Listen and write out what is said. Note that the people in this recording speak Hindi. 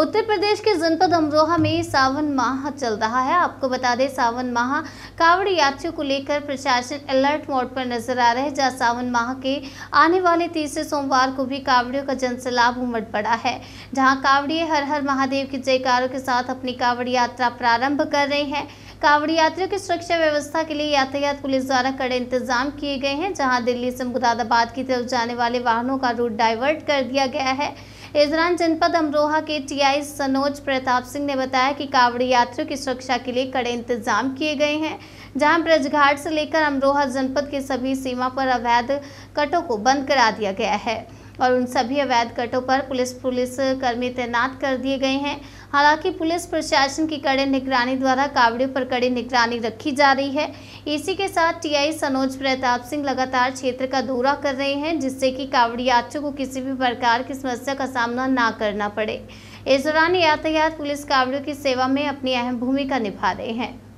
उत्तर प्रदेश के जनपद अमरोहा में सावन माह चल रहा है आपको बता दें सावन माह कावड़ यात्रियों को लेकर प्रशासन अलर्ट मोड पर नजर आ रहे जहां सावन माह के आने वाले तीसरे सोमवार को भी कावड़ियों का जनसलाब उमड़ पड़ा है जहां कावड़िए हर हर महादेव के जयकारों के साथ अपनी कावड़ यात्रा प्रारंभ कर रहे हैं कावड़ यात्रियों की सुरक्षा व्यवस्था के लिए यातायात पुलिस द्वारा कड़े इंतजाम किए गए हैं जहां दिल्ली से मुरादाबाद की तरफ जाने वाले वाहनों का रूट डाइवर्ट कर दिया गया है इस दौरान जनपद अमरोहा के टीआई सनोज प्रताप सिंह ने बताया कि कावड़ यात्रियों की सुरक्षा के लिए कड़े इंतजाम किए गए हैं जहां ब्रजघाट से लेकर अमरोहा जनपद के सभी सीमा पर अवैध कटों को बंद करा दिया गया है और उन सभी अवैध कटों पर पुलिस पुलिस कर्मी तैनात कर दिए गए हैं हालांकि पुलिस प्रशासन की कड़े निगरानी द्वारा कावड़ियों पर कड़ी निगरानी रखी जा रही है इसी के साथ टीआई सनोज प्रताप सिंह लगातार क्षेत्र का दौरा कर रहे हैं जिससे कि कावड़ यात्रियों को किसी भी प्रकार की समस्या का सामना ना करना पड़े इस दौरान यातायात पुलिस कावड़ियों की सेवा में अपनी अहम भूमिका निभा रहे हैं